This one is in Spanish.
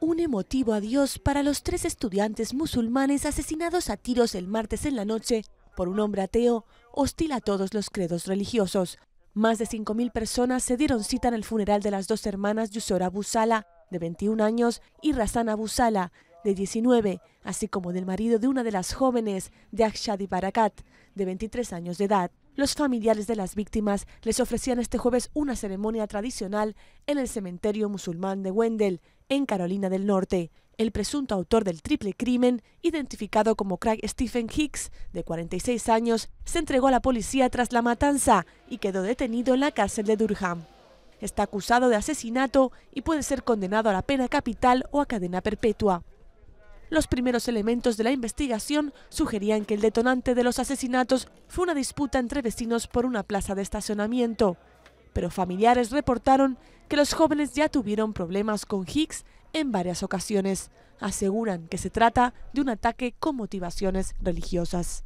un emotivo adiós para los tres estudiantes musulmanes asesinados a tiros el martes en la noche por un hombre ateo hostil a todos los credos religiosos. Más de 5.000 personas se dieron cita en el funeral de las dos hermanas Yusora Busala, de 21 años, y Razana Busala, de 19, así como del marido de una de las jóvenes, de Akshadi Barakat, de 23 años de edad. Los familiares de las víctimas les ofrecían este jueves una ceremonia tradicional en el cementerio musulmán de Wendell, en Carolina del Norte. El presunto autor del triple crimen, identificado como Craig Stephen Hicks, de 46 años, se entregó a la policía tras la matanza y quedó detenido en la cárcel de Durham. Está acusado de asesinato y puede ser condenado a la pena capital o a cadena perpetua. Los primeros elementos de la investigación sugerían que el detonante de los asesinatos fue una disputa entre vecinos por una plaza de estacionamiento, pero familiares reportaron que los jóvenes ya tuvieron problemas con Hicks en varias ocasiones. Aseguran que se trata de un ataque con motivaciones religiosas.